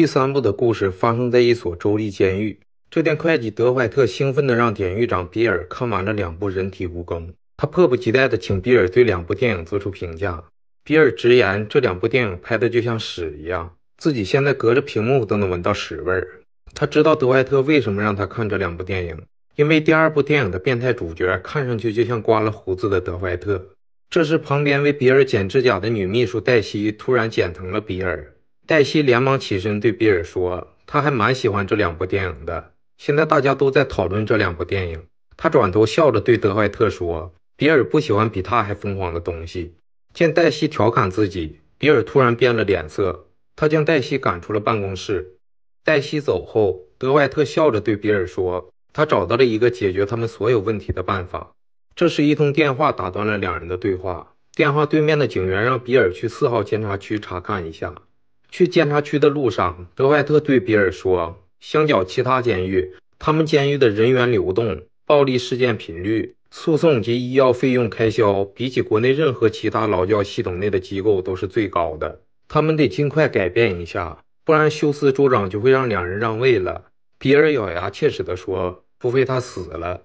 第三部的故事发生在一所州立监狱。这天，会计德怀特兴奋地让典狱长比尔看完了两部人体蜈蚣》，他迫不及待地请比尔对两部电影做出评价。比尔直言，这两部电影拍得就像屎一样，自己现在隔着屏幕都能闻到屎味儿。他知道德怀特为什么让他看这两部电影，因为第二部电影的变态主角看上去就像刮了胡子的德怀特。这时，旁边为比尔剪指甲的女秘书黛西突然剪疼了比尔。黛西连忙起身对比尔说：“他还蛮喜欢这两部电影的，现在大家都在讨论这两部电影。”他转头笑着对德怀特说：“比尔不喜欢比他还疯狂的东西。”见黛西调侃自己，比尔突然变了脸色，他将黛西赶出了办公室。黛西走后，德怀特笑着对比尔说：“他找到了一个解决他们所有问题的办法。”这时一通电话打断了两人的对话，电话对面的警员让比尔去四号监察区查看一下。去监察区的路上，德怀特对比尔说：“相较其他监狱，他们监狱的人员流动、暴力事件频率、诉讼及医药费用开销，比起国内任何其他劳教系统内的机构都是最高的。他们得尽快改变一下，不然休斯州长就会让两人让位了。”比尔咬牙切齿地说：“除非他死了。”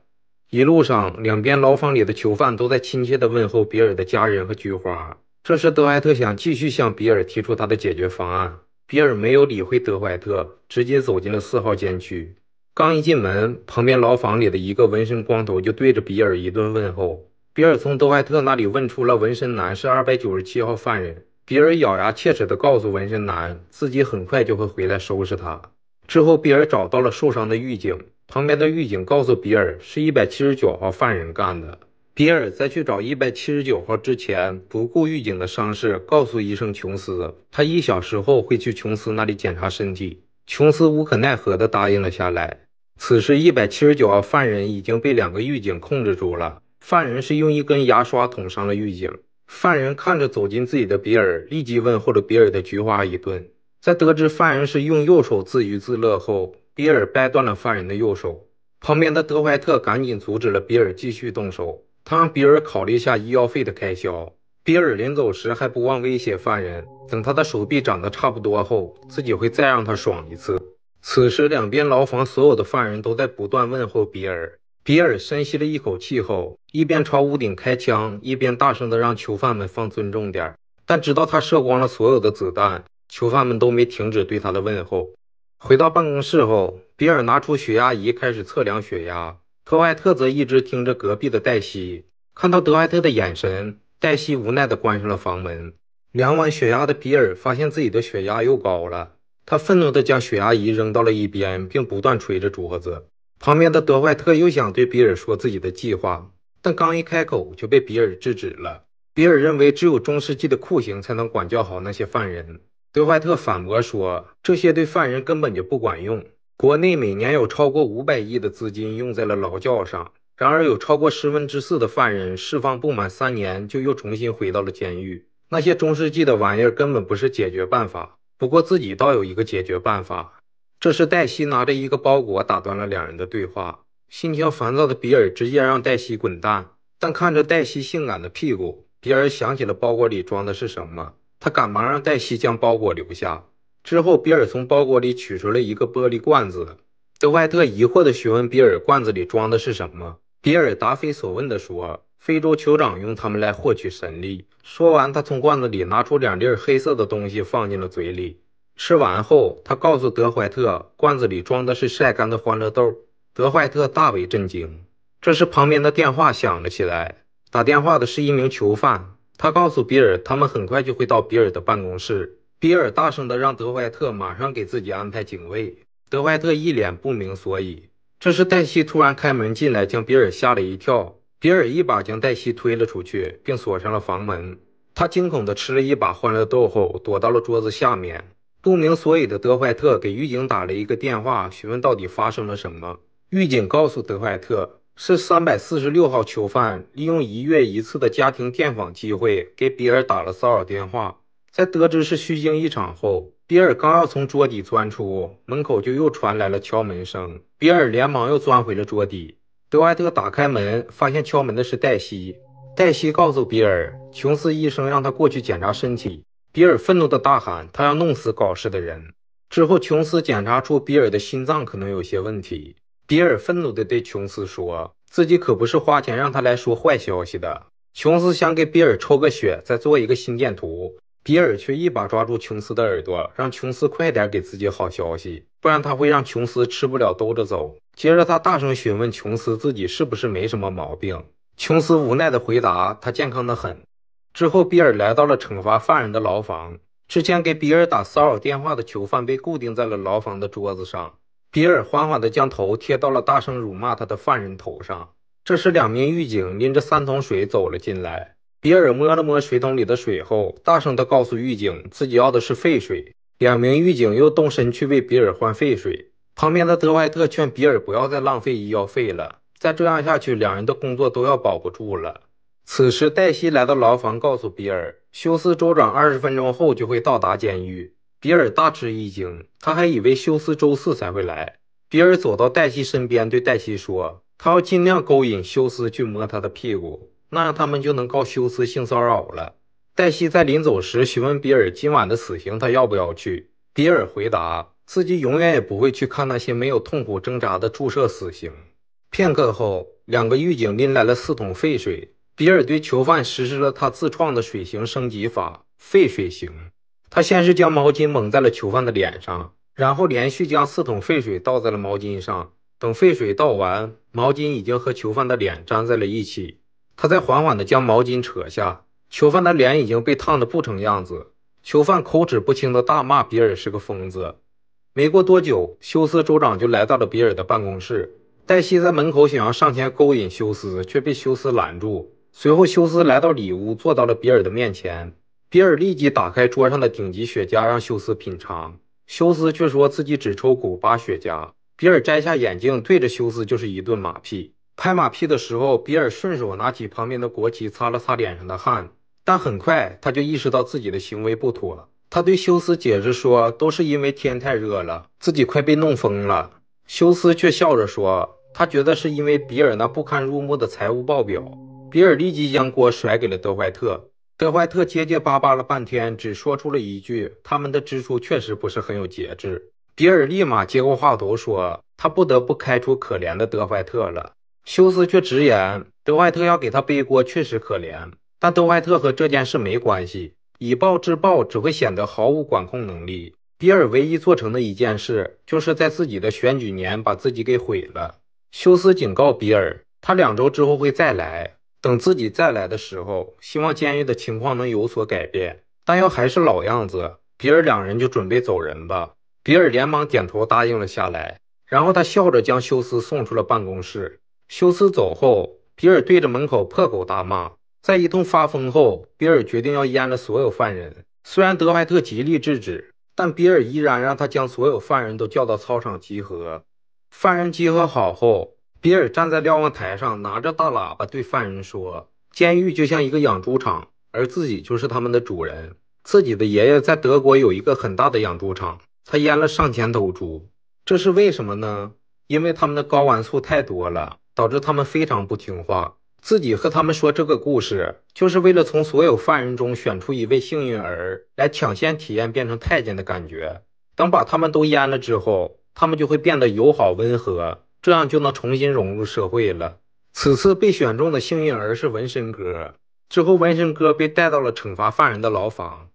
一路上，两边牢房里的囚犯都在亲切地问候比尔的家人和菊花。这时，德怀特想继续向比尔提出他的解决方案，比尔没有理会德怀特，直接走进了四号监区。刚一进门，旁边牢房里的一个纹身光头就对着比尔一顿问候。比尔从德怀特那里问出了纹身男是二百九十七号犯人。比尔咬牙切齿地告诉纹身男，自己很快就会回来收拾他。之后，比尔找到了受伤的狱警，旁边的狱警告诉比尔，是一百七十九号犯人干的。比尔在去找一百七十九号之前，不顾狱警的伤势，告诉医生琼斯，他一小时后会去琼斯那里检查身体。琼斯无可奈何地答应了下来。此时，一百七十九号犯人已经被两个狱警控制住了。犯人是用一根牙刷捅伤了狱警。犯人看着走进自己的比尔，立即问候了比尔的菊花一顿。在得知犯人是用右手自娱自乐后，比尔掰断了犯人的右手。旁边的德怀特赶紧阻止了比尔继续动手。他让比尔考虑一下医药费的开销。比尔临走时还不忘威胁犯人，等他的手臂长得差不多后，自己会再让他爽一次。此时，两边牢房所有的犯人都在不断问候比尔。比尔深吸了一口气后，一边朝屋顶开枪，一边大声的让囚犯们放尊重点。但直到他射光了所有的子弹，囚犯们都没停止对他的问候。回到办公室后，比尔拿出血压仪开始测量血压。德怀特则一直盯着隔壁的黛西，看到德怀特的眼神，黛西无奈地关上了房门。量完血压的比尔发现自己的血压又高了，他愤怒地将血压仪扔到了一边，并不断捶着桌子。旁边的德怀特又想对比尔说自己的计划，但刚一开口就被比尔制止了。比尔认为只有中世纪的酷刑才能管教好那些犯人，德怀特反驳说这些对犯人根本就不管用。国内每年有超过五百亿的资金用在了劳教上，然而有超过十分之四的犯人释放不满三年就又重新回到了监狱。那些中世纪的玩意儿根本不是解决办法。不过自己倒有一个解决办法。这时黛西拿着一个包裹打断了两人的对话，心情烦躁的比尔直接让黛西滚蛋。但看着黛西性感的屁股，比尔想起了包裹里装的是什么，他赶忙让黛西将包裹留下。之后，比尔从包裹里取出了一个玻璃罐子。德怀特疑惑地询问比尔：“罐子里装的是什么？”比尔答非所问地说：“非洲酋长用它们来获取神力。”说完，他从罐子里拿出两粒黑色的东西，放进了嘴里。吃完后，他告诉德怀特：“罐子里装的是晒干的欢乐豆。”德怀特大为震惊。这时，旁边的电话响了起来。打电话的是一名囚犯，他告诉比尔：“他们很快就会到比尔的办公室。”比尔大声的让德怀特马上给自己安排警卫，德怀特一脸不明所以。这时，黛西突然开门进来，将比尔吓了一跳。比尔一把将黛西推了出去，并锁上了房门。他惊恐的吃了一把欢乐豆后，躲到了桌子下面。不明所以的德怀特给狱警打了一个电话，询问到底发生了什么。狱警告诉德怀特，是三百四十六号囚犯利用一月一次的家庭电访机会，给比尔打了骚扰电话。在得知是虚惊一场后，比尔刚要从桌底钻出，门口就又传来了敲门声。比尔连忙又钻回了桌底。德怀特打开门，发现敲门的是黛西。黛西告诉比尔，琼斯医生让他过去检查身体。比尔愤怒的大喊：“他要弄死搞事的人！”之后，琼斯检查出比尔的心脏可能有些问题。比尔愤怒地对琼斯说：“自己可不是花钱让他来说坏消息的。”琼斯想给比尔抽个血，再做一个心电图。比尔却一把抓住琼斯的耳朵，让琼斯快点给自己好消息，不然他会让琼斯吃不了兜着走。接着，他大声询问琼斯自己是不是没什么毛病。琼斯无奈的回答：“他健康的很。”之后，比尔来到了惩罚犯人的牢房。之前给比尔打骚扰电话的囚犯被固定在了牢房的桌子上。比尔缓缓地将头贴到了大声辱骂他的犯人头上。这时，两名狱警拎着三桶水走了进来。比尔摸了摸水桶里的水后，大声地告诉狱警自己要的是废水。两名狱警又动身去为比尔换废水。旁边的德怀特劝比尔不要再浪费医药费了，再这样下去，两人的工作都要保不住了。此时，黛西来到牢房，告诉比尔，休斯州长二十分钟后就会到达监狱。比尔大吃一惊，他还以为休斯周四才会来。比尔走到黛西身边，对黛西说：“他要尽量勾引休斯去摸他的屁股。”那他们就能告休斯性骚扰了。黛西在临走时询问比尔今晚的死刑，他要不要去？比尔回答自己永远也不会去看那些没有痛苦挣扎的注射死刑。片刻后，两个狱警拎来了四桶沸水。比尔对囚犯实施了他自创的水刑升级法——沸水刑。他先是将毛巾蒙在了囚犯的脸上，然后连续将四桶沸水倒在了毛巾上。等沸水倒完，毛巾已经和囚犯的脸粘在了一起。他在缓缓地将毛巾扯下，囚犯的脸已经被烫得不成样子。囚犯口齿不清地大骂比尔是个疯子。没过多久，休斯州长就来到了比尔的办公室。黛西在门口想要上前勾引休斯，却被休斯拦住。随后，休斯来到里屋，坐到了比尔的面前。比尔立即打开桌上的顶级雪茄，让休斯品尝。休斯却说自己只抽古巴雪茄。比尔摘下眼镜，对着休斯就是一顿马屁。拍马屁的时候，比尔顺手拿起旁边的国旗擦了擦脸上的汗，但很快他就意识到自己的行为不妥。他对休斯解释说：“都是因为天太热了，自己快被弄疯了。”休斯却笑着说：“他觉得是因为比尔那不堪入目的财务报表。”比尔立即将锅甩给了德怀特，德怀特结结巴巴了半天，只说出了一句：“他们的支出确实不是很有节制。”比尔立马接过话头说：“他不得不开除可怜的德怀特了。”休斯却直言，德怀特要给他背锅确实可怜，但德怀特和这件事没关系。以暴制暴只会显得毫无管控能力。比尔唯一做成的一件事，就是在自己的选举年把自己给毁了。休斯警告比尔，他两周之后会再来，等自己再来的时候，希望监狱的情况能有所改变。但要还是老样子，比尔两人就准备走人吧。比尔连忙点头答应了下来，然后他笑着将休斯送出了办公室。休斯走后，比尔对着门口破口大骂。在一通发疯后，比尔决定要阉了所有犯人。虽然德怀特极力制止，但比尔依然让他将所有犯人都叫到操场集合。犯人集合好后，比尔站在瞭望台上，拿着大喇叭对犯人说：“监狱就像一个养猪场，而自己就是他们的主人。自己的爷爷在德国有一个很大的养猪场，他阉了上千头猪，这是为什么呢？”因为他们的睾丸素太多了，导致他们非常不听话。自己和他们说这个故事，就是为了从所有犯人中选出一位幸运儿来抢先体验变成太监的感觉。等把他们都阉了之后，他们就会变得友好温和，这样就能重新融入社会了。此次被选中的幸运儿是纹身哥。之后，纹身哥被带到了惩罚犯人的牢房，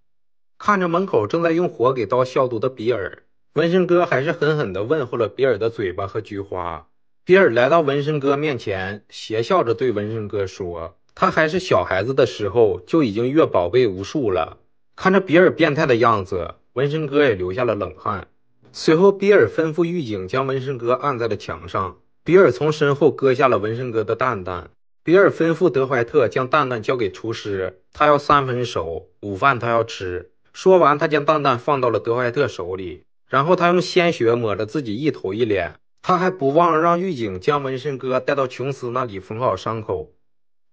看着门口正在用火给刀消毒的比尔。纹身哥还是狠狠地问候了比尔的嘴巴和菊花。比尔来到纹身哥面前，邪笑着对纹身哥说：“他还是小孩子的时候就已经越宝贝无数了。”看着比尔变态的样子，纹身哥也流下了冷汗。随后，比尔吩咐狱警将纹身哥按在了墙上。比尔从身后割下了纹身哥的蛋蛋。比尔吩咐德怀特将蛋蛋交给厨师，他要三分熟，午饭他要吃。说完，他将蛋蛋放到了德怀特手里。然后他用鲜血抹着自己一头一脸，他还不忘让狱警将纹身哥带到琼斯那里缝好伤口。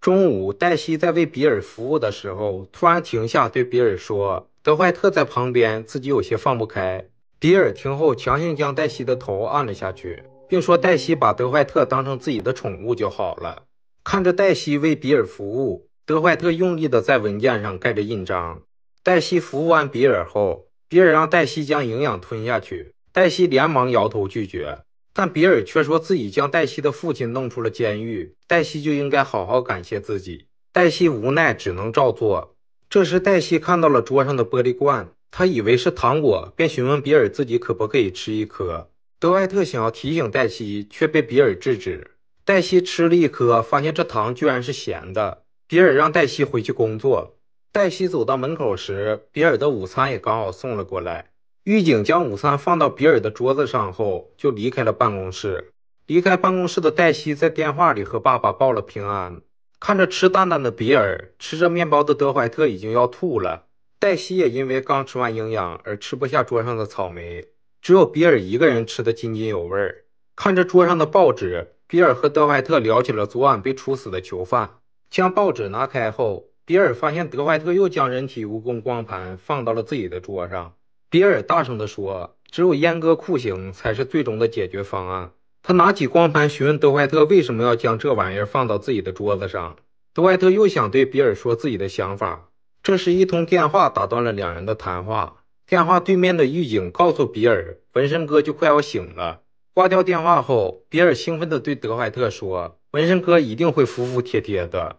中午，黛西在为比尔服务的时候突然停下，对比尔说：“德怀特在旁边，自己有些放不开。”比尔听后强行将黛西的头按了下去，并说：“黛西把德怀特当成自己的宠物就好了。”看着黛西为比尔服务，德怀特用力的在文件上盖着印章。黛西服务完比尔后。比尔让黛西将营养吞下去，黛西连忙摇头拒绝，但比尔却说自己将黛西的父亲弄出了监狱，黛西就应该好好感谢自己。黛西无奈，只能照做。这时，黛西看到了桌上的玻璃罐，她以为是糖果，便询问比尔自己可不可以吃一颗。德外特想要提醒黛西，却被比尔制止。黛西吃了一颗，发现这糖居然是咸的。比尔让黛西回去工作。黛西走到门口时，比尔的午餐也刚好送了过来。狱警将午餐放到比尔的桌子上后，就离开了办公室。离开办公室的黛西在电话里和爸爸报了平安。看着吃蛋蛋的比尔，吃着面包的德怀特已经要吐了。黛西也因为刚吃完营养而吃不下桌上的草莓。只有比尔一个人吃得津津有味儿。看着桌上的报纸，比尔和德怀特聊起了昨晚被处死的囚犯。将报纸拿开后。比尔发现德怀特又将人体蜈蚣光盘放到了自己的桌上。比尔大声地说：“只有阉割酷刑才是最终的解决方案。”他拿起光盘，询问德怀特为什么要将这玩意儿放到自己的桌子上。德怀特又想对比尔说自己的想法，这时一通电话打断了两人的谈话。电话对面的狱警告诉比尔，纹身哥就快要醒了。挂掉电话后，比尔兴奋地对德怀特说：“纹身哥一定会服服帖帖的。”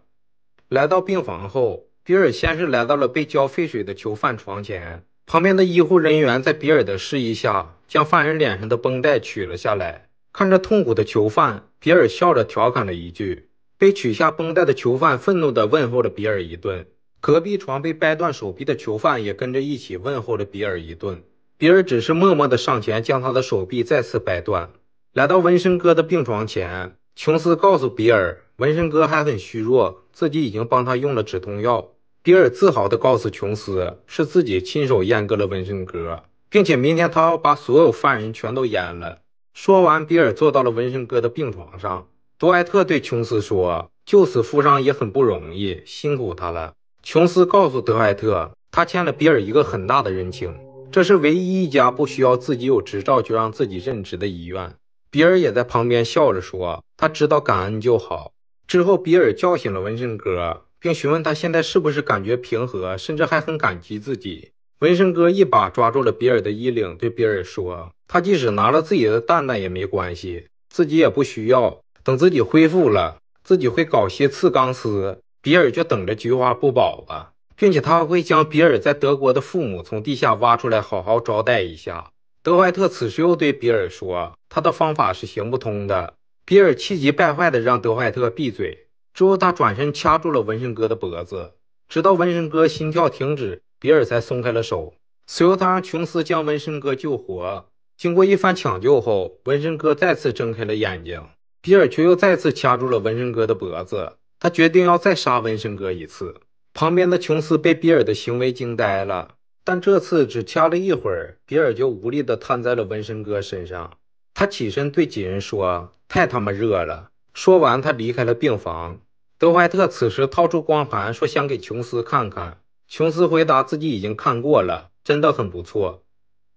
来到病房后，比尔先是来到了被浇废水的囚犯床前，旁边的医护人员在比尔的示意下，将犯人脸上的绷带取了下来。看着痛苦的囚犯，比尔笑着调侃了一句。被取下绷带的囚犯愤怒的问候了比尔一顿，隔壁床被掰断手臂的囚犯也跟着一起问候了比尔一顿。比尔只是默默的上前将他的手臂再次掰断。来到纹身哥的病床前，琼斯告诉比尔。纹身哥还很虚弱，自己已经帮他用了止痛药。比尔自豪地告诉琼斯，是自己亲手阉割了纹身哥，并且明天他要把所有犯人全都阉了。说完，比尔坐到了纹身哥的病床上。德怀特对琼斯说：“救死扶伤也很不容易，辛苦他了。”琼斯告诉德怀特，他欠了比尔一个很大的人情，这是唯一一家不需要自己有执照就让自己任职的医院。比尔也在旁边笑着说：“他知道感恩就好。”之后，比尔叫醒了纹身哥，并询问他现在是不是感觉平和，甚至还很感激自己。纹身哥一把抓住了比尔的衣领，对比尔说：“他即使拿了自己的蛋蛋也没关系，自己也不需要。等自己恢复了，自己会搞些刺钢丝，比尔就等着菊花不保吧。并且他还会将比尔在德国的父母从地下挖出来，好好招待一下。”德怀特此时又对比尔说：“他的方法是行不通的。”比尔气急败坏地让德怀特闭嘴，之后他转身掐住了纹身哥的脖子，直到纹身哥心跳停止，比尔才松开了手。随后他让琼斯将纹身哥救活。经过一番抢救后，纹身哥再次睁开了眼睛，比尔却又再次掐住了纹身哥的脖子。他决定要再杀纹身哥一次。旁边的琼斯被比尔的行为惊呆了，但这次只掐了一会儿，比尔就无力地瘫在了纹身哥身上。他起身对几人说：“太他妈热了。”说完，他离开了病房。德怀特此时掏出光盘，说想给琼斯看看。琼斯回答自己已经看过了，真的很不错。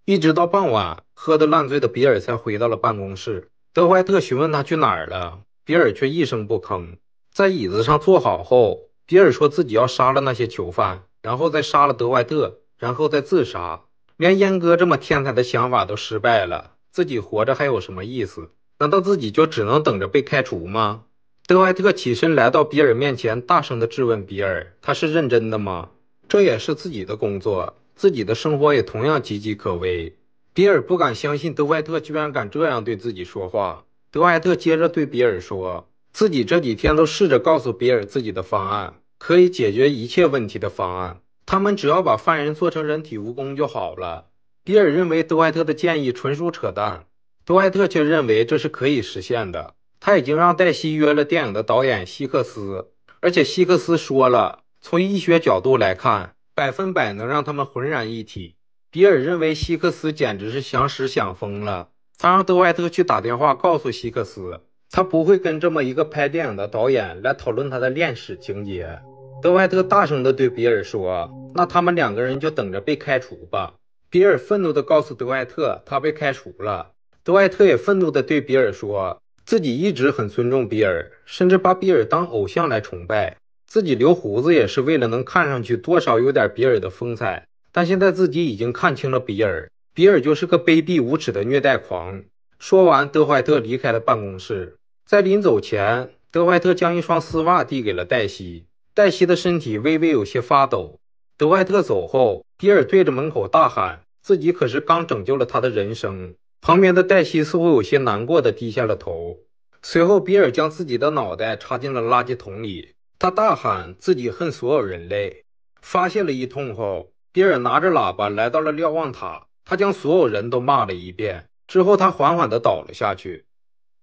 一直到傍晚，喝得烂醉的比尔才回到了办公室。德怀特询问他去哪儿了，比尔却一声不吭。在椅子上坐好后，比尔说自己要杀了那些囚犯，然后再杀了德怀特，然后再自杀。连烟哥这么天才的想法都失败了。自己活着还有什么意思？难道自己就只能等着被开除吗？德怀特起身来到比尔面前，大声地质问比尔：“他是认真的吗？这也是自己的工作，自己的生活也同样岌岌可危。”比尔不敢相信德怀特居然敢这样对自己说话。德怀特接着对比尔说：“自己这几天都试着告诉比尔自己的方案，可以解决一切问题的方案。他们只要把犯人做成人体蜈蚣就好了。”比尔认为德怀特的建议纯属扯淡，德怀特却认为这是可以实现的。他已经让黛西约了电影的导演希克斯，而且希克斯说了，从医学角度来看，百分百能让他们浑然一体。比尔认为希克斯简直是想屎想疯了。他让德怀特去打电话告诉希克斯，他不会跟这么一个拍电影的导演来讨论他的恋史情节。德怀特大声的对比尔说：“那他们两个人就等着被开除吧。”比尔愤怒的告诉德怀特，他被开除了。德怀特也愤怒的对比尔说，自己一直很尊重比尔，甚至把比尔当偶像来崇拜。自己留胡子也是为了能看上去多少有点比尔的风采。但现在自己已经看清了比尔，比尔就是个卑鄙无耻的虐待狂。说完，德怀特离开了办公室。在临走前，德怀特将一双丝袜递给了黛西。黛西的身体微微有些发抖。德怀特走后，比尔对着门口大喊。自己可是刚拯救了他的人生。旁边的黛西似乎有些难过的低下了头。随后，比尔将自己的脑袋插进了垃圾桶里，他大喊自己恨所有人类，发泄了一通后，比尔拿着喇叭来到了瞭望塔，他将所有人都骂了一遍。之后，他缓缓的倒了下去。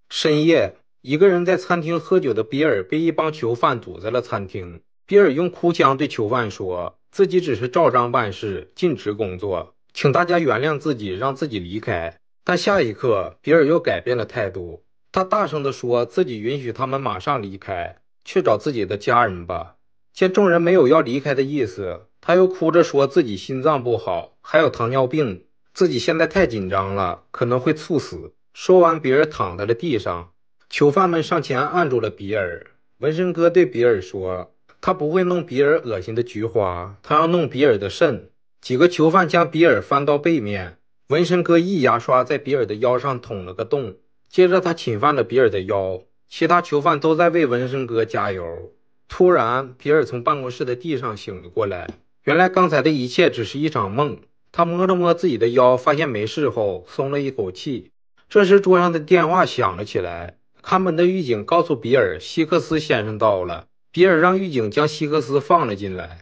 深夜，一个人在餐厅喝酒的比尔被一帮囚犯堵在了餐厅。比尔用哭腔对囚犯说：“自己只是照章办事，尽职工作。”请大家原谅自己，让自己离开。但下一刻，比尔又改变了态度。他大声地说：“自己允许他们马上离开，去找自己的家人吧。”见众人没有要离开的意思，他又哭着说自己心脏不好，还有糖尿病，自己现在太紧张了，可能会猝死。说完，比尔躺在了地上。囚犯们上前按住了比尔。纹身哥对比尔说：“他不会弄比尔恶心的菊花，他要弄比尔的肾。”几个囚犯将比尔翻到背面，纹身哥一牙刷在比尔的腰上捅了个洞，接着他侵犯了比尔的腰。其他囚犯都在为纹身哥加油。突然，比尔从办公室的地上醒了过来，原来刚才的一切只是一场梦。他摸了摸自己的腰，发现没事后松了一口气。这时，桌上的电话响了起来，看门的狱警告诉比尔希克斯先生到了。比尔让狱警将希克斯放了进来。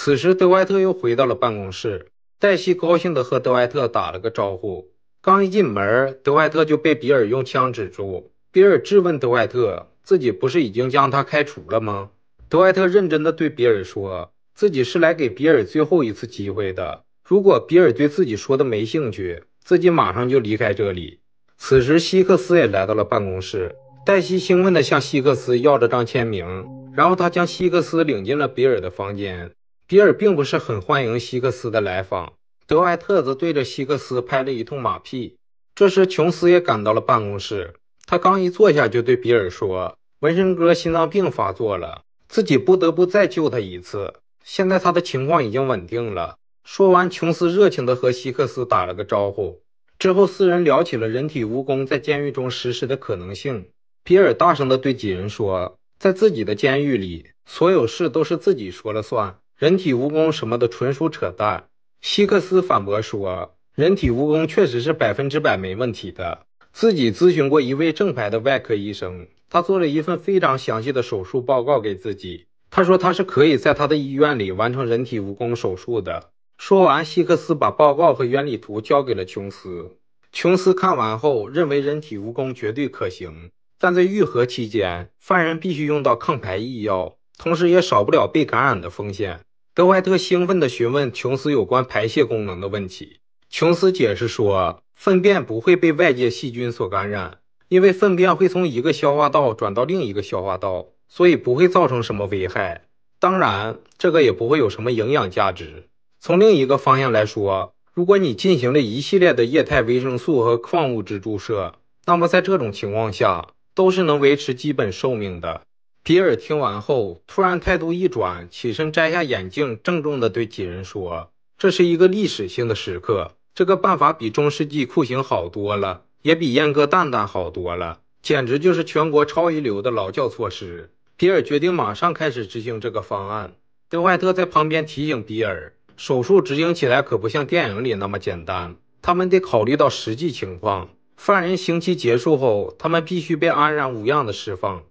此时，德怀特又回到了办公室。黛西高兴地和德怀特打了个招呼。刚一进门，德怀特就被比尔用枪指住。比尔质问德怀特：“自己不是已经将他开除了吗？”德怀特认真地对比尔说：“自己是来给比尔最后一次机会的。如果比尔对自己说的没兴趣，自己马上就离开这里。”此时，希克斯也来到了办公室。黛西兴奋地向希克斯要着张签名，然后他将希克斯领进了比尔的房间。比尔并不是很欢迎希克斯的来访，德怀特则对着希克斯拍了一通马屁。这时，琼斯也赶到了办公室，他刚一坐下就对比尔说：“纹身哥心脏病发作了，自己不得不再救他一次。现在他的情况已经稳定了。”说完，琼斯热情地和希克斯打了个招呼。之后，四人聊起了人体蜈蚣在监狱中实施的可能性。比尔大声地对几人说：“在自己的监狱里，所有事都是自己说了算。”人体蜈蚣什么的纯属扯淡。希克斯反驳说：“人体蜈蚣确实是百分之百没问题的，自己咨询过一位正牌的外科医生，他做了一份非常详细的手术报告给自己。他说他是可以在他的医院里完成人体蜈蚣手术的。”说完，希克斯把报告和原理图交给了琼斯。琼斯看完后认为人体蜈蚣绝对可行，但在愈合期间，犯人必须用到抗排异药，同时也少不了被感染的风险。德怀特兴奋地询问琼斯有关排泄功能的问题。琼斯解释说，粪便不会被外界细菌所感染，因为粪便会从一个消化道转到另一个消化道，所以不会造成什么危害。当然，这个也不会有什么营养价值。从另一个方向来说，如果你进行了一系列的液态维生素和矿物质注射，那么在这种情况下，都是能维持基本寿命的。比尔听完后，突然态度一转，起身摘下眼镜，郑重地对几人说：“这是一个历史性的时刻，这个办法比中世纪酷刑好多了，也比阉割蛋蛋好多了，简直就是全国超一流的劳教措施。”比尔决定马上开始执行这个方案。德怀特在旁边提醒比尔：“手术执行起来可不像电影里那么简单，他们得考虑到实际情况。犯人刑期结束后，他们必须被安然无恙的释放。”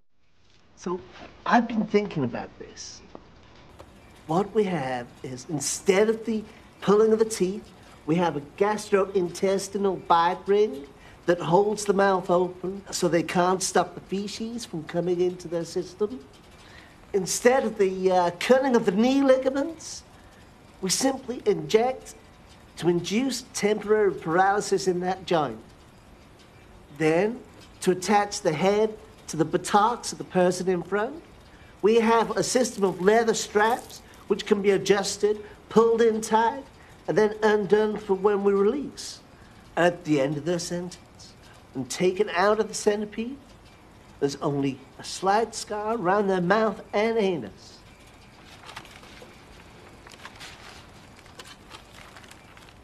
So I've been thinking about this. What we have is instead of the pulling of the teeth, we have a gastrointestinal bite ring that holds the mouth open so they can't stop the feces from coming into their system. Instead of the uh, cutting of the knee ligaments, we simply inject to induce temporary paralysis in that joint. Then, to attach the head to the buttocks of the person in front. We have a system of leather straps which can be adjusted, pulled in tight, and then undone for when we release. At the end of the sentence, and taken out of the centipede, there's only a slight scar around their mouth and anus.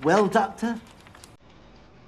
Well, Doctor,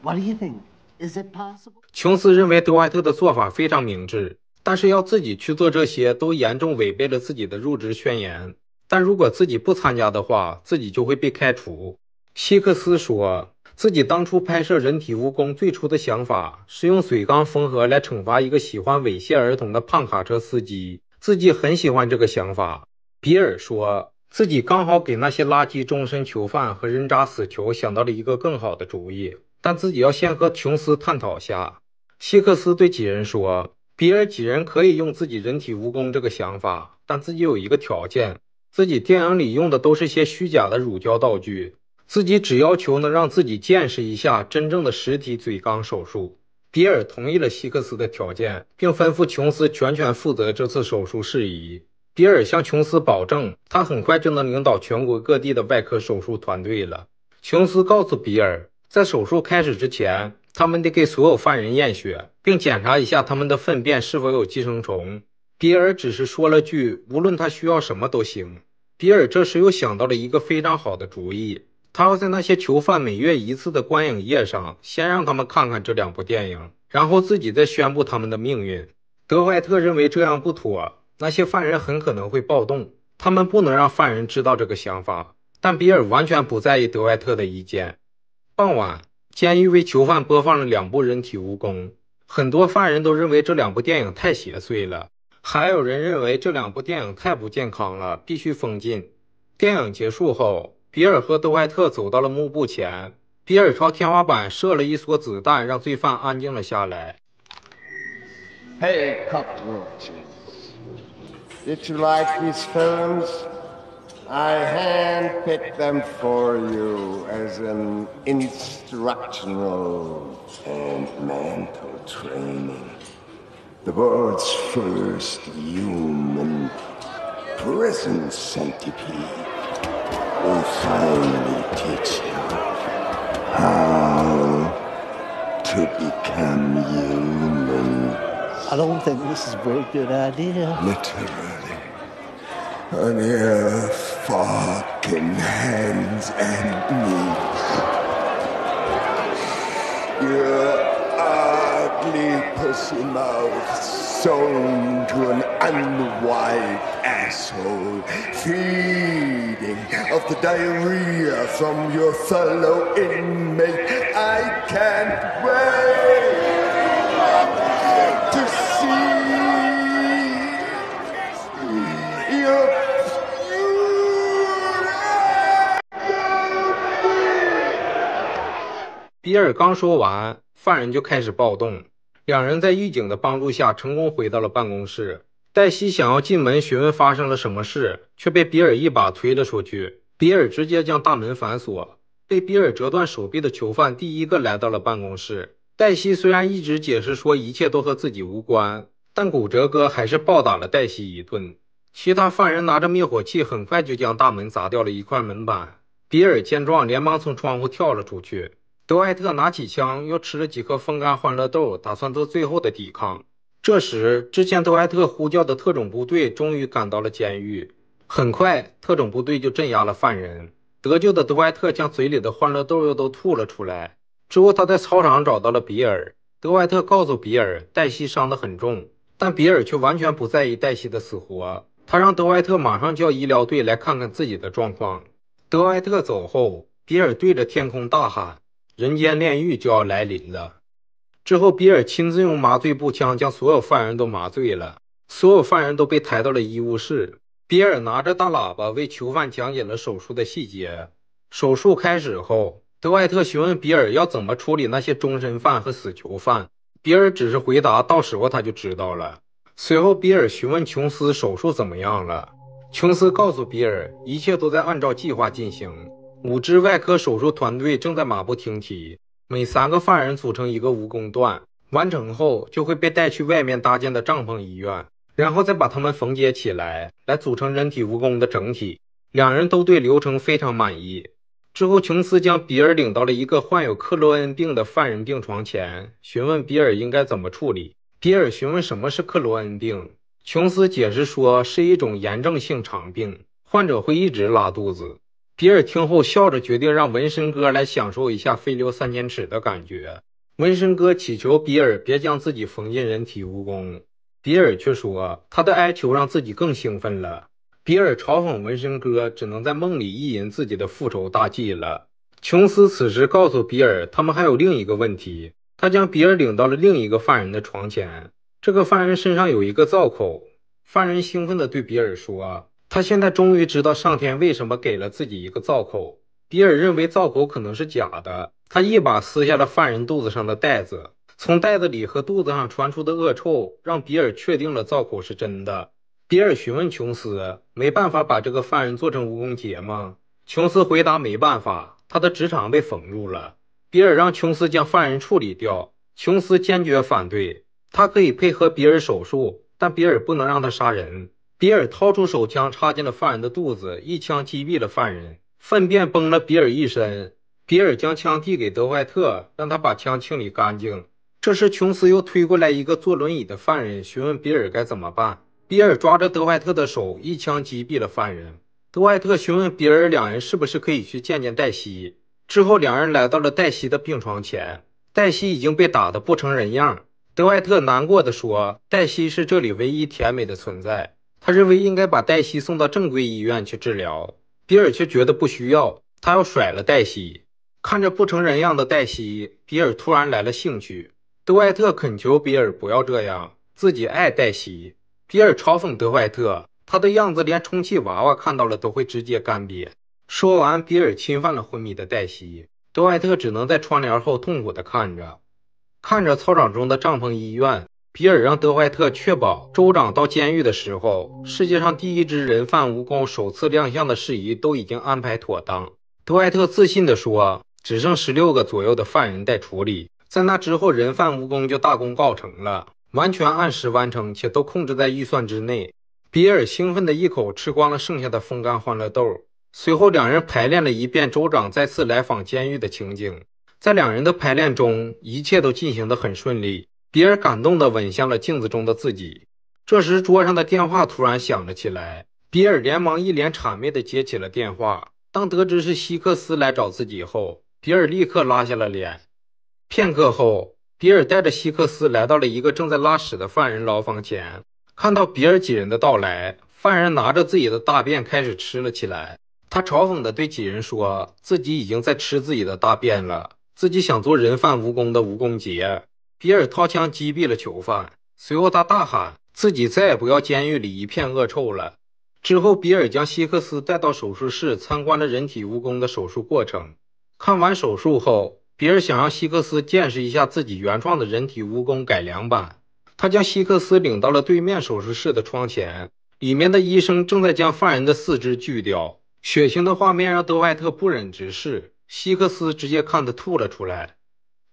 what do you think? Is it possible? 琼斯认为德怀特的做法非常明智，但是要自己去做这些都严重违背了自己的入职宣言。但如果自己不参加的话，自己就会被开除。希克斯说自己当初拍摄人体蜈蚣最初的想法是用水缸缝合来惩罚一个喜欢猥亵儿童的胖卡车司机，自己很喜欢这个想法。比尔说自己刚好给那些垃圾终身囚犯和人渣死囚想到了一个更好的主意。但自己要先和琼斯探讨下。希克斯对几人说：“比尔，几人可以用自己人体蜈蚣这个想法，但自己有一个条件，自己电影里用的都是些虚假的乳胶道具，自己只要求能让自己见识一下真正的实体嘴钢手术。”比尔同意了希克斯的条件，并吩咐琼斯全权负责这次手术事宜。比尔向琼斯保证，他很快就能领导全国各地的外科手术团队了。琼斯告诉比尔。在手术开始之前，他们得给所有犯人验血，并检查一下他们的粪便是否有寄生虫。比尔只是说了句：“无论他需要什么都行。”比尔这时又想到了一个非常好的主意，他要在那些囚犯每月一次的观影夜上，先让他们看看这两部电影，然后自己再宣布他们的命运。德怀特认为这样不妥，那些犯人很可能会暴动，他们不能让犯人知道这个想法。但比尔完全不在意德怀特的意见。傍晚，监狱为囚犯播放了两部《人体蜈蚣》，很多犯人都认为这两部电影太邪祟了，还有人认为这两部电影太不健康了，必须封禁。电影结束后，比尔和杜埃特走到了幕布前，比尔朝天花板射了一梭子弹，让罪犯安静了下来。Hey, c u p t a i did you like these films? I handpicked them for you as an instructional and mental training. The world's first human prison centipede will finally teach you how to become human. I don't think this is a very good idea. Literally on your fucking hands and knees. Your ugly pussy mouth sewn to an unwise asshole, feeding of the diarrhea from your fellow inmate. I can't wait. 比尔刚说完，犯人就开始暴动。两人在狱警的帮助下，成功回到了办公室。黛西想要进门询问发生了什么事，却被比尔一把推了出去。比尔直接将大门反锁。被比尔折断手臂的囚犯第一个来到了办公室。黛西虽然一直解释说一切都和自己无关，但骨折哥还是暴打了黛西一顿。其他犯人拿着灭火器，很快就将大门砸掉了一块门板。比尔见状，连忙从窗户跳了出去。德怀特拿起枪，又吃了几颗风干欢乐豆，打算做最后的抵抗。这时，之前德怀特呼叫的特种部队终于赶到了监狱。很快，特种部队就镇压了犯人。得救的德怀特将嘴里的欢乐豆又都吐了出来。之后，他在操场找到了比尔。德怀特告诉比尔，黛西伤得很重，但比尔却完全不在意黛西的死活。他让德怀特马上叫医疗队来看看自己的状况。德怀特走后，比尔对着天空大喊。人间炼狱就要来临了。之后，比尔亲自用麻醉步枪将所有犯人都麻醉了。所有犯人都被抬到了医务室。比尔拿着大喇叭为囚犯讲解了手术的细节。手术开始后，德怀特询问比尔要怎么处理那些终身犯和死囚犯。比尔只是回答：“到时候他就知道了。”随后，比尔询问琼斯手术怎么样了。琼斯告诉比尔，一切都在按照计划进行。五支外科手术团队正在马不停蹄，每三个犯人组成一个蜈蚣段，完成后就会被带去外面搭建的帐篷医院，然后再把他们缝接起来，来组成人体蜈蚣的整体。两人都对流程非常满意。之后，琼斯将比尔领到了一个患有克罗恩病的犯人病床前，询问比尔应该怎么处理。比尔询问什么是克罗恩病，琼斯解释说是一种炎症性肠病，患者会一直拉肚子。比尔听后笑着决定让纹身哥来享受一下飞流三千尺的感觉。纹身哥祈求比尔别将自己缝进人体蜈蚣，比尔却说他的哀求让自己更兴奋了。比尔嘲讽纹身哥只能在梦里意淫自己的复仇大计了。琼斯此时告诉比尔他们还有另一个问题，他将比尔领到了另一个犯人的床前，这个犯人身上有一个灶口。犯人兴奋地对比尔说。他现在终于知道上天为什么给了自己一个造口。比尔认为造口可能是假的，他一把撕下了犯人肚子上的袋子，从袋子里和肚子上传出的恶臭让比尔确定了造口是真的。比尔询问琼斯：“没办法把这个犯人做成蜈蚣结吗？”琼斯回答：“没办法，他的直肠被缝住了。”比尔让琼斯将犯人处理掉，琼斯坚决反对。他可以配合比尔手术，但比尔不能让他杀人。比尔掏出手枪，插进了犯人的肚子，一枪击毙了犯人，粪便崩了比尔一身。比尔将枪递给德怀特，让他把枪清理干净。这时，琼斯又推过来一个坐轮椅的犯人，询问比尔该怎么办。比尔抓着德怀特的手，一枪击毙了犯人。德怀特询问比尔两人是不是可以去见见黛西。之后，两人来到了黛西的病床前，黛西已经被打的不成人样。德怀特难过的说，黛西是这里唯一甜美的存在。他认为应该把黛西送到正规医院去治疗，比尔却觉得不需要。他要甩了黛西。看着不成人样的黛西，比尔突然来了兴趣。德怀特恳求比尔不要这样，自己爱黛西。比尔嘲讽德怀特，他的样子连充气娃娃看到了都会直接干瘪。说完，比尔侵犯了昏迷的黛西。德怀特只能在窗帘后痛苦的看着，看着操场中的帐篷医院。比尔让德怀特确保州长到监狱的时候，世界上第一只人贩蜈蚣首次亮相的事宜都已经安排妥当。德怀特自信地说：“只剩十六个左右的犯人在处理，在那之后，人贩蜈蚣就大功告成了，完全按时完成，且都控制在预算之内。”比尔兴奋地一口吃光了剩下的风干欢乐豆。随后，两人排练了一遍州长再次来访监狱的情景。在两人的排练中，一切都进行得很顺利。比尔感动的吻向了镜子中的自己。这时，桌上的电话突然响了起来，比尔连忙一脸谄媚的接起了电话。当得知是希克斯来找自己后，比尔立刻拉下了脸。片刻后，比尔带着希克斯来到了一个正在拉屎的犯人牢房前。看到比尔几人的到来，犯人拿着自己的大便开始吃了起来。他嘲讽的对几人说：“自己已经在吃自己的大便了，自己想做人犯蜈蚣的蜈蚣节。”比尔掏枪击毙了囚犯，随后他大喊自己再也不要监狱里一片恶臭了。之后比尔将希克斯带到手术室，参观了人体蜈蚣的手术过程。看完手术后，比尔想让希克斯见识一下自己原创的人体蜈蚣改良版，他将希克斯领到了对面手术室的窗前，里面的医生正在将犯人的四肢锯掉，血腥的画面让德怀特不忍直视，希克斯直接看得吐了出来。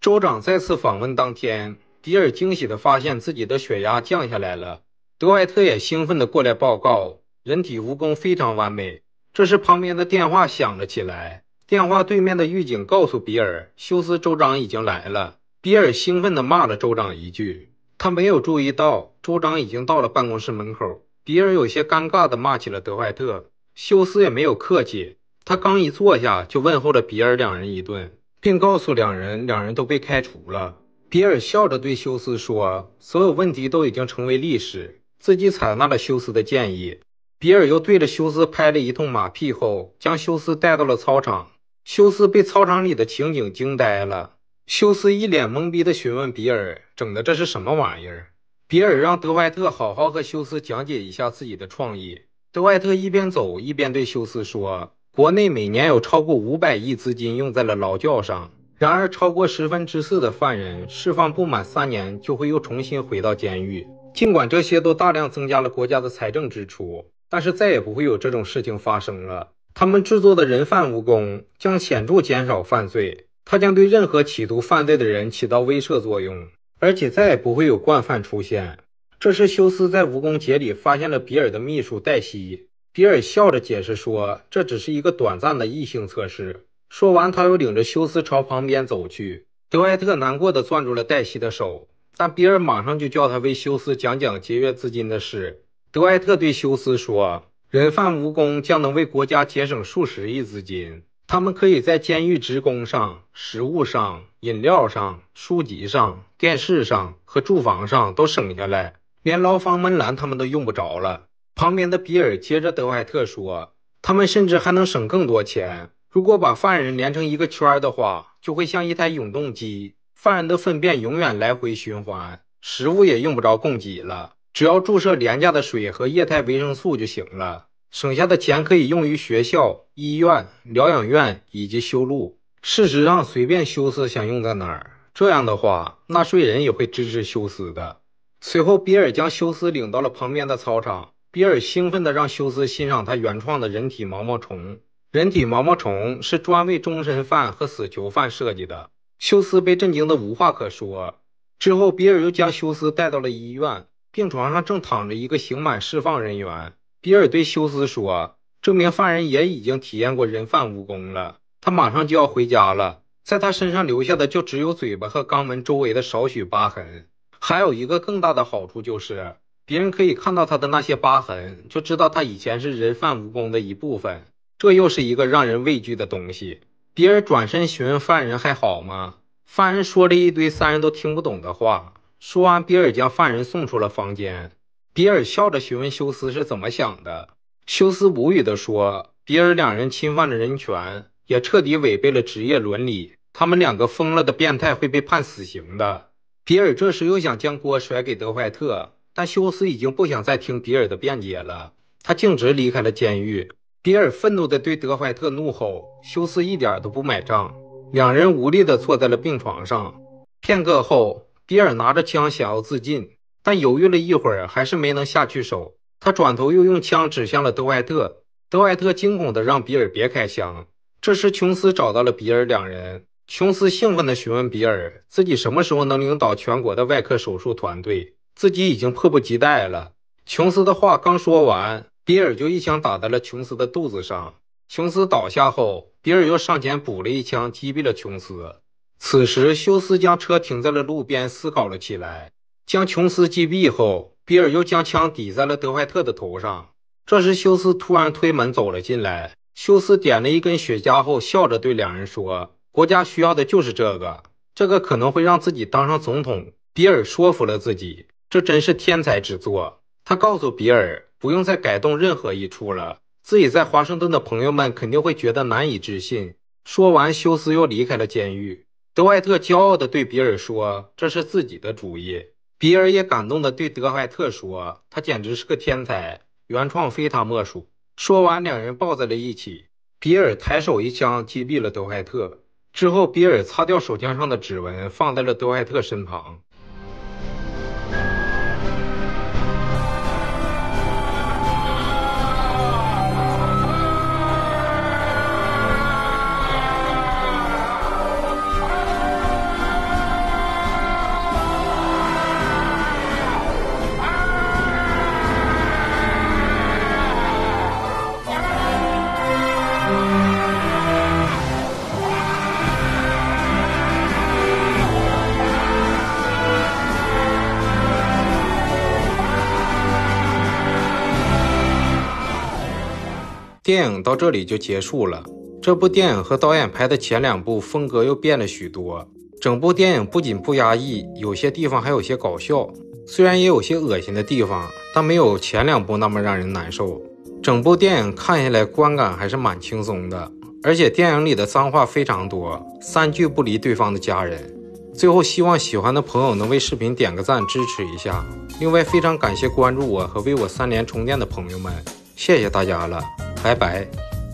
州长再次访问当天，比尔惊喜的发现自己的血压降下来了。德怀特也兴奋的过来报告，人体蜈蚣非常完美。这时，旁边的电话响了起来，电话对面的狱警告诉比尔，休斯州长已经来了。比尔兴奋的骂了州长一句，他没有注意到州长已经到了办公室门口。比尔有些尴尬的骂起了德怀特。休斯也没有客气，他刚一坐下就问候了比尔两人一顿。并告诉两人，两人都被开除了。比尔笑着对休斯说：“所有问题都已经成为历史。”自己采纳了休斯的建议。比尔又对着休斯拍了一通马屁后，将休斯带到了操场。休斯被操场里的情景惊呆了。休斯一脸懵逼地询问比尔：“整的这是什么玩意儿？”比尔让德怀特好好和休斯讲解一下自己的创意。德怀特一边走一边对休斯说。国内每年有超过五百亿资金用在了劳教上，然而超过十分之四的犯人释放不满三年就会又重新回到监狱。尽管这些都大量增加了国家的财政支出，但是再也不会有这种事情发生了。他们制作的人贩蜈蚣将显著减少犯罪，它将对任何企图犯罪的人起到威慑作用，而且再也不会有惯犯出现。这是休斯在蜈蚣节里发现了比尔的秘书黛西。比尔笑着解释说，这只是一个短暂的异性测试。说完，他又领着休斯朝旁边走去。德埃特难过的攥住了黛西的手，但比尔马上就叫他为休斯讲讲节约资金的事。德埃特对休斯说，人犯无功，将能为国家节省数十亿资金。他们可以在监狱职工上、食物上、饮料上、书籍上、电视上和住房上都省下来，连牢房门栏他们都用不着了。旁边的比尔接着德怀特说：“他们甚至还能省更多钱。如果把犯人连成一个圈儿的话，就会像一台永动机，犯人的粪便永远来回循环，食物也用不着供给了，只要注射廉价的水和液态维生素就行了。省下的钱可以用于学校、医院、疗养院以及修路。事实上，随便休斯想用在哪儿，这样的话，纳税人也会支持休斯的。”随后，比尔将休斯领到了旁边的操场。比尔兴奋的让休斯欣赏他原创的人体毛毛虫。人体毛毛虫是专为终身犯和死囚犯设计的。休斯被震惊的无话可说。之后，比尔又将休斯带到了医院，病床上正躺着一个刑满释放人员。比尔对休斯说，这名犯人也已经体验过人犯蜈蚣了，他马上就要回家了，在他身上留下的就只有嘴巴和肛门周围的少许疤痕。还有一个更大的好处就是。别人可以看到他的那些疤痕，就知道他以前是人犯蜈蚣的一部分。这又是一个让人畏惧的东西。比尔转身询问犯人还好吗？犯人说了一堆三人都听不懂的话。说完，比尔将犯人送出了房间。比尔笑着询问休斯是怎么想的。休斯无语的说，比尔两人侵犯了人权，也彻底违背了职业伦理。他们两个疯了的变态会被判死刑的。比尔这时又想将锅甩给德怀特。但休斯已经不想再听比尔的辩解了，他径直离开了监狱。比尔愤怒地对德怀特怒吼，休斯一点都不买账。两人无力地坐在了病床上。片刻后，比尔拿着枪想要自尽，但犹豫了一会儿，还是没能下去手。他转头又用枪指向了德怀特，德怀特惊恐地让比尔别开枪。这时，琼斯找到了比尔两人，琼斯兴奋地询问比尔自己什么时候能领导全国的外科手术团队。自己已经迫不及待了。琼斯的话刚说完，比尔就一枪打在了琼斯的肚子上。琼斯倒下后，比尔又上前补了一枪，击毙了琼斯。此时，休斯将车停在了路边，思考了起来。将琼斯击毙后，比尔又将枪抵在了德怀特的头上。这时，休斯突然推门走了进来。休斯点了一根雪茄后，笑着对两人说：“国家需要的就是这个，这个可能会让自己当上总统。”比尔说服了自己。这真是天才之作！他告诉比尔，不用再改动任何一处了。自己在华盛顿的朋友们肯定会觉得难以置信。说完，休斯又离开了监狱。德怀特骄傲地对比尔说：“这是自己的主意。”比尔也感动地对德怀特说：“他简直是个天才，原创非他莫属。”说完，两人抱在了一起。比尔抬手一枪击毙了德怀特，之后比尔擦掉手枪上的指纹，放在了德怀特身旁。电影到这里就结束了。这部电影和导演拍的前两部风格又变了许多。整部电影不仅不压抑，有些地方还有些搞笑。虽然也有些恶心的地方，但没有前两部那么让人难受。整部电影看下来，观感还是蛮轻松的。而且电影里的脏话非常多，三句不离对方的家人。最后，希望喜欢的朋友能为视频点个赞支持一下。另外，非常感谢关注我和为我三连充电的朋友们，谢谢大家了。拜拜。